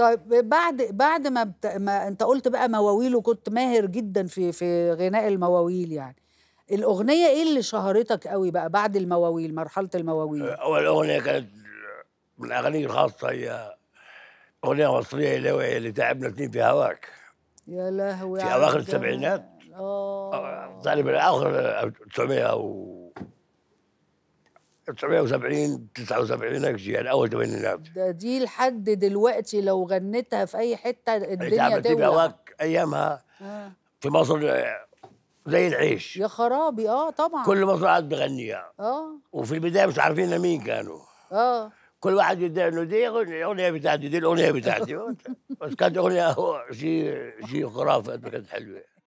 طيب بعد بعد ما, بت... ما انت قلت بقى مواويل وكنت ماهر جدا في في غناء المواويل يعني الاغنيه ايه اللي شهرتك قوي بقى بعد المواويل مرحله المواويل أه، اول اغنيه كانت من الاغاني الخاصه هي اغنيه مصريه اللي اللي تعبنا اتنين في هواك يا لهوي في اواخر السبعينات اه تقريبا اخر 900 و 79 79 هيك يعني اول ثمانينات ده دي لحد دلوقتي لو غنيتها في اي حته يعني الدنيا تولع ايامها آه. في مصر آه، زي العيش يا خرابي اه طبعا كل مصر قاعد بغنيها اه وفي البدايه مش عارفين مين كانوا اه كل واحد يدعي انه دي الاغنيه بتاعتي دي الاغنيه بتاعتي بس كانت اغنيه شيء شيء خرافه كانت حلوه